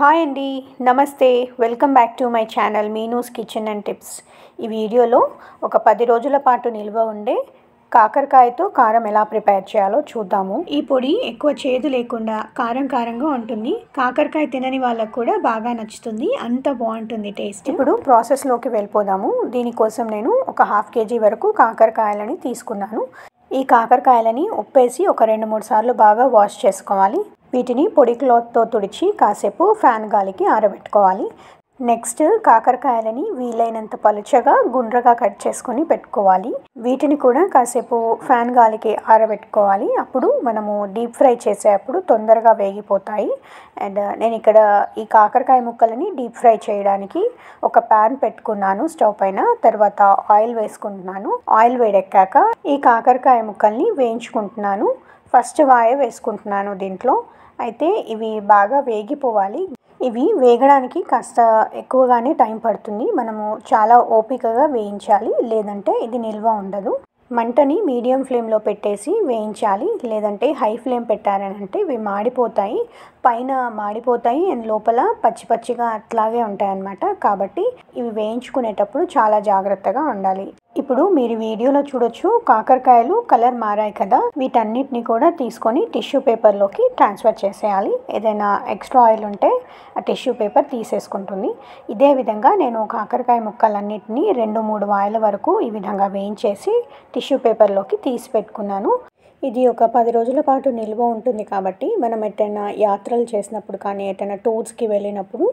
Hi అండి నమస్తే welcome back to my channel Meenu's kitchen and tips ఈ వీడియోలో ఒక పది రోజుల పాటు నిల్వ ఉండే కాకరకాయతో కారం ఎలా ప్రిపేర్ చేయాలో చూద్దాము ఈ పొడి ఎక్కువ చేదు లేకుండా కారం కారంగా ఉంటుంది కాకరకాయ తినని వాళ్ళకు కూడా బాగా నచ్చుతుంది అంత బాగుంటుంది టేస్ట్ ఇప్పుడు ప్రాసెస్లోకి వెళ్ళిపోదాము దీనికోసం నేను ఒక హాఫ్ కేజీ వరకు కాకరకాయలని తీసుకున్నాను ఈ కాకరకాయలని ఉప్పేసి ఒక రెండు మూడు సార్లు బాగా వాష్ చేసుకోవాలి వీటిని పొడి క్లాత్తో తుడిచి కాసేపు ఫ్యాన్ గాలికి ఆరబెట్టుకోవాలి నెక్స్ట్ కాకరకాయలని వీలైనంత పలుచగా గుండ్రగా కట్ చేసుకొని పెట్టుకోవాలి వీటిని కూడా కాసేపు ఫ్యాన్ గాలికి ఆరబెట్టుకోవాలి అప్పుడు మనము డీప్ ఫ్రై చేసేటప్పుడు తొందరగా వేగిపోతాయి అండ్ నేను ఇక్కడ ఈ కాకరకాయ ముక్కలని డీప్ ఫ్రై చేయడానికి ఒక ప్యాన్ పెట్టుకున్నాను స్టవ్ పైన తర్వాత ఆయిల్ వేసుకుంటున్నాను ఆయిల్ వేడెక్కాక ఈ కాకరకాయ ముక్కల్ని వేయించుకుంటున్నాను ఫస్ట్ వాయ వేసుకుంటున్నాను దీంట్లో అయితే ఇవి బాగా వేగిపోవాలి ఇవి వేగడానికి కాస్త ఎక్కువగానే టైం పడుతుంది మనము చాలా ఓపికగా వేయించాలి లేదంటే ఇది నిల్వ ఉండదు మంటని మీడియం ఫ్లేమ్లో పెట్టేసి వేయించాలి లేదంటే హై ఫ్లేమ్ పెట్టారనంటే ఇవి మాడిపోతాయి పైన మాడిపోతాయి అండ్ లోపల పచ్చి పచ్చిగా అట్లాగే అన్నమాట కాబట్టి ఇవి వేయించుకునేటప్పుడు చాలా జాగ్రత్తగా ఉండాలి ఇప్పుడు మీరు వీడియోలో చూడొచ్చు కాకరకాయలు కలర్ మారాయి కదా వీటన్నిటిని కూడా తీసుకొని టిష్యూ పేపర్లోకి ట్రాన్స్ఫర్ చేసేయాలి ఏదైనా ఎక్స్ట్రా ఆయిల్ ఉంటే ఆ టిష్యూ పేపర్ తీసేసుకుంటుంది ఇదే విధంగా నేను కాకరకాయ ముక్కలన్నిటిని రెండు మూడు వాయిల వరకు ఈ విధంగా వేయించేసి టిష్యూ పేపర్లోకి తీసి పెట్టుకున్నాను ఇది ఒక పది రోజుల పాటు నిల్వ ఉంటుంది కాబట్టి మనం ఎటైనా యాత్రలు చేసినప్పుడు కానీ ఎటైనా టూర్స్కి వెళ్ళినప్పుడు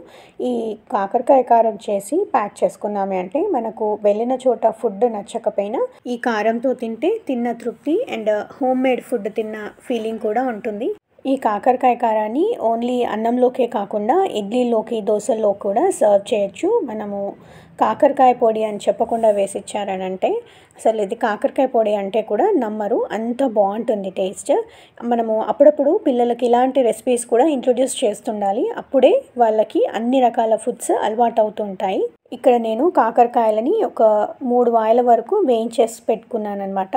ఈ కాకరకాయ కారం చేసి ప్యాక్ చేసుకున్నామే అంటే మనకు వెళ్ళిన చోట ఫుడ్ నచ్చకపోయినా ఈ కారంతో తింటే తిన్న తృప్తి అండ్ హోమ్ మేడ్ ఫుడ్ తిన్న ఫీలింగ్ కూడా ఉంటుంది ఈ కాకరకాయ కారాన్ని ఓన్లీ అన్నంలోకే కాకుండా ఇడ్లీలోకి దోశల్లో కూడా సర్వ్ చేయొచ్చు మనము కాకరకాయ పొడి అని చెప్పకుండా అంటే అసలు ఇది కాకరకాయ పొడి అంటే కూడా నమ్మరు అంత బాగుంటుంది టేస్ట్ మనము అప్పుడప్పుడు పిల్లలకి ఇలాంటి రెసిపీస్ కూడా ఇంట్రొడ్యూస్ చేస్తుండాలి అప్పుడే వాళ్ళకి అన్ని రకాల ఫుడ్స్ అలవాటు అవుతుంటాయి ఇక్కడ నేను కాకరకాయలని ఒక మూడు వాయిల వరకు వేయించేసి పెట్టుకున్నాను అనమాట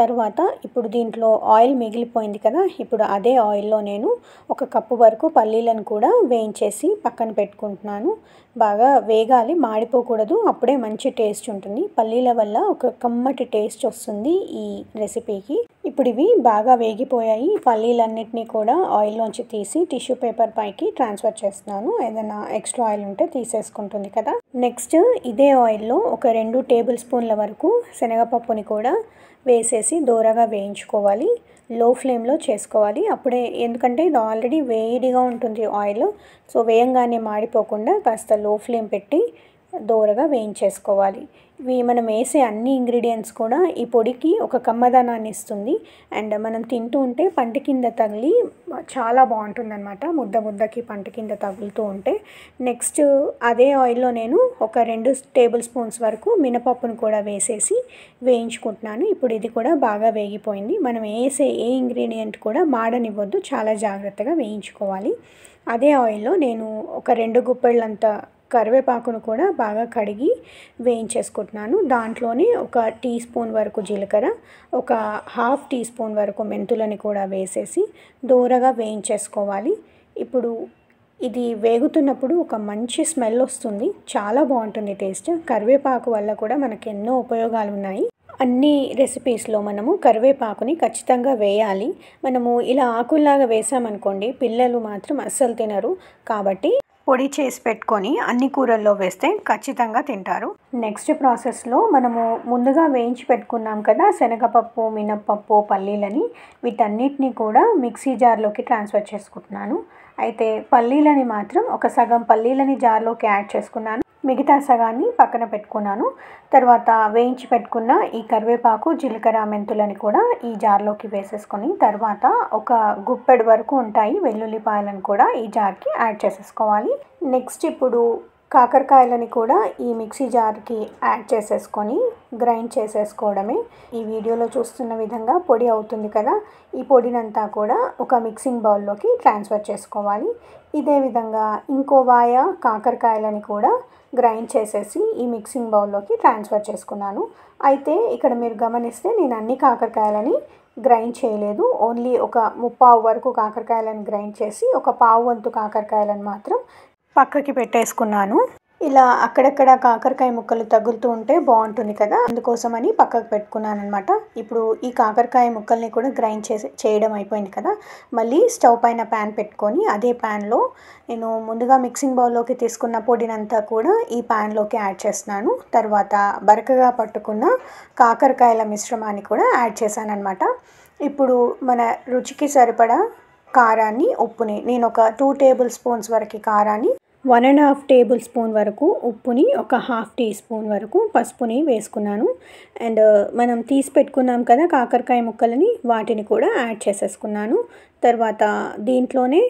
తర్వాత ఇప్పుడు దీంట్లో ఆయిల్ మిగిలిపోయింది కదా ఇప్పుడు అదే ఆయిల్లో నేను ఒక కప్పు వరకు పల్లీలను కూడా వేయించేసి పక్కన పెట్టుకుంటున్నాను బాగా వేగాలి మాడిపోకూడదు అప్పుడే మంచి టేస్ట్ ఉంటుంది పల్లీల వల్ల ఒక కమ్మటి టేస్ట్ వస్తుంది ఈ రెసిపీకి ఇప్పుడు ఇవి బాగా వేగిపోయాయి పల్లీలన్నింటినీ కూడా ఆయిల్లోంచి తీసి టిష్యూ పేపర్ పైకి ట్రాన్స్ఫర్ చేస్తున్నాను ఏదైనా ఎక్స్ట్రా ఆయిల్ ఉంటే తీసేసుకుంటుంది కదా నెక్స్ట్ ఇదే ఆయిల్లో ఒక రెండు టేబుల్ స్పూన్ల వరకు శనగపప్పుని కూడా వేసేసి దూరగా వేయించుకోవాలి లో ఫ్లేమ్లో చేసుకోవాలి అప్పుడే ఎందుకంటే ఇది ఆల్రెడీ వేడిగా ఉంటుంది ఆయిల్ సో వేయంగానే మాడిపోకుండా కాస్త లో ఫ్లేమ్ పెట్టి దోరగా వేయించేసుకోవాలి ఇవి మనం వేసే అన్ని ఇంగ్రీడియంట్స్ కూడా ఈ పొడికి ఒక కమ్మదనాన్ని ఇస్తుంది అండ్ మనం తింటూ ఉంటే పంట కింద తగిలి చాలా బాగుంటుందన్నమాట ముద్ద ముద్దకి పంట కింద తగులుతూ ఉంటే నెక్స్ట్ అదే ఆయిల్లో నేను ఒక రెండు టేబుల్ స్పూన్స్ వరకు మినపప్పును కూడా వేసేసి వేయించుకుంటున్నాను ఇప్పుడు ఇది కూడా బాగా వేగిపోయింది మనం వేసే ఏ ఇంగ్రీడియంట్ కూడా మాడనివ్వద్దు చాలా జాగ్రత్తగా వేయించుకోవాలి అదే ఆయిల్లో నేను ఒక రెండు గుప్పెళ్ళంత కరివేపాకును కూడా బాగా కడిగి వేయించేసుకుంటున్నాను దాంట్లోనే ఒక టీ స్పూన్ వరకు జీలకర్ర ఒక హాఫ్ టీ స్పూన్ వరకు మెంతులని కూడా వేసేసి దూరగా వేయించేసుకోవాలి ఇప్పుడు ఇది వేగుతున్నప్పుడు ఒక మంచి స్మెల్ వస్తుంది చాలా బాగుంటుంది టేస్ట్ కరివేపాకు వల్ల కూడా మనకు ఎన్నో ఉపయోగాలు ఉన్నాయి అన్ని రెసిపీస్లో మనము కరివేపాకుని ఖచ్చితంగా వేయాలి మనము ఇలా ఆకుల్లాగా వేసామనుకోండి పిల్లలు మాత్రం అస్సలు తినరు కాబట్టి పొడి చేసి పెట్టుకొని అన్ని కూరల్లో వేస్తే ఖచ్చితంగా తింటారు నెక్స్ట్ ప్రాసెస్లో మనము ముందుగా వేయించి పెట్టుకున్నాం కదా శనగపప్పు మినప్పప్పు పల్లీలని వీటన్నిటిని కూడా మిక్సీ జార్లోకి ట్రాన్స్ఫర్ చేసుకుంటున్నాను అయితే పల్లీలని మాత్రం ఒక సగం పల్లీలని జార్లోకి యాడ్ చేసుకున్నాను మిగతా సగాన్ని పక్కన పెట్టుకున్నాను తర్వాత వేయించి పెట్టుకున్న ఈ కరివేపాకు జీలకర్ర మెంతులని కూడా ఈ జార్లోకి వేసేసుకొని తర్వాత ఒక గుప్పెడు వరకు ఉంటాయి వెల్లుల్లిపాయలను కూడా ఈ జార్కి యాడ్ చేసేసుకోవాలి నెక్స్ట్ ఇప్పుడు కాకరకాయలని కూడా ఈ మిక్సీ జార్కి యాడ్ చేసేసుకొని గ్రైండ్ చేసేసుకోవడమే ఈ వీడియోలో చూస్తున్న విధంగా పొడి అవుతుంది కదా ఈ పొడినంతా కూడా ఒక మిక్సింగ్ బౌల్లోకి ట్రాన్స్ఫర్ చేసుకోవాలి ఇదే విధంగా ఇంకో వాయ కాకరకాయలని కూడా గ్రైండ్ చేసేసి ఈ మిక్సింగ్ బౌల్లోకి ట్రాన్స్ఫర్ చేసుకున్నాను అయితే ఇక్కడ మీరు గమనిస్తే నేను అన్ని కాకరకాయలని గ్రైండ్ చేయలేదు ఓన్లీ ఒక ముప్పావు వరకు కాకరకాయలను గ్రైండ్ చేసి ఒక పావు వంతు కాకరకాయలను మాత్రం పక్కకి పెట్టేసుకున్నాను ఇలా అక్కడక్కడ కాకరకాయ ముక్కలు తగులుతూ ఉంటే బాగుంటుంది కదా అందుకోసమని పక్కకు పెట్టుకున్నాను అనమాట ఇప్పుడు ఈ కాకరకాయ ముక్కల్ని కూడా గ్రైండ్ చేసి చేయడం అయిపోయింది కదా మళ్ళీ స్టవ్ పైన ప్యాన్ పెట్టుకొని అదే ప్యాన్లో నేను ముందుగా మిక్సింగ్ బౌల్లోకి తీసుకున్న పొడినంతా కూడా ఈ ప్యాన్లోకి యాడ్ చేస్తున్నాను తర్వాత బరకగా పట్టుకున్న కాకరకాయల మిశ్రమాన్ని కూడా యాడ్ చేశాను అనమాట ఇప్పుడు మన రుచికి సరిపడా కారాన్ని ఉప్పుని నేను ఒక టూ టేబుల్ స్పూన్స్ వరకు కారాన్ని one and half tablespoon వరకు ఉప్పుని ఒక హాఫ్ టీ స్పూన్ వరకు పసుపుని వేసుకున్నాను అండ్ uh, మనం తీసి పెట్టుకున్నాం కదా కాకరకాయ ముక్కలని వాటిని కూడా యాడ్ చేసేసుకున్నాను తర్వాత దీంట్లోనే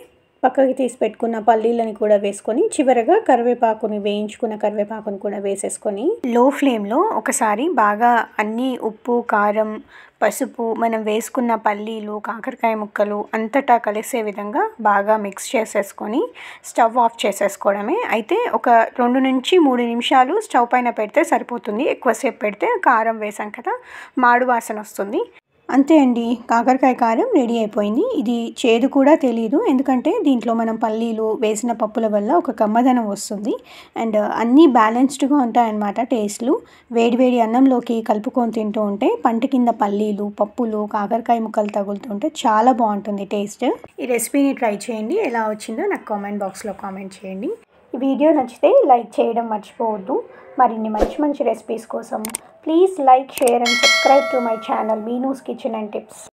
పక్కకి తీసి పెట్టుకున్న పల్లీలని కూడా వేసుకొని చివరగా కరివేపాకుని వేయించుకున్న కరివేపాకుని కూడా వేసేసుకొని లో ఫ్లేమ్లో ఒకసారి బాగా అన్నీ ఉప్పు కారం పసుపు మనం వేసుకున్న పల్లీలు కాకరకాయ ముక్కలు అంతటా కలిసే విధంగా బాగా మిక్స్ చేసేసుకొని స్టవ్ ఆఫ్ చేసేసుకోవడమే అయితే ఒక రెండు నుంచి మూడు నిమిషాలు స్టవ్ పైన పెడితే సరిపోతుంది ఎక్కువసేపు పెడితే కారం వేసాం కదా మాడు వాసన వస్తుంది అంతే అండి కాకరకాయ కారం రెడీ అయిపోయింది ఇది చేదు కూడా తెలియదు ఎందుకంటే దీంట్లో మనం పల్లీలు వేసిన పప్పుల వల్ల ఒక కమ్మదనం వస్తుంది అండ్ అన్నీ బ్యాలెన్స్డ్గా ఉంటాయన్నమాట టేస్ట్లు వేడివేడి అన్నంలోకి కలుపుకొని తింటూ ఉంటే పంట కింద పల్లీలు పప్పులు కాకరకాయ ముక్కలు తగులుతుంటే చాలా బాగుంటుంది టేస్ట్ ఈ రెసిపీని ట్రై చేయండి ఎలా వచ్చిందో నాకు కామెంట్ బాక్స్లో కామెంట్ చేయండి ఈ వీడియో నచ్చితే లైక్ చేయడం మర్చిపోవద్దు మరిన్ని మంచి మంచి రెసిపీస్ కోసం Please like, share and subscribe to my channel Meenu's Kitchen and Tips.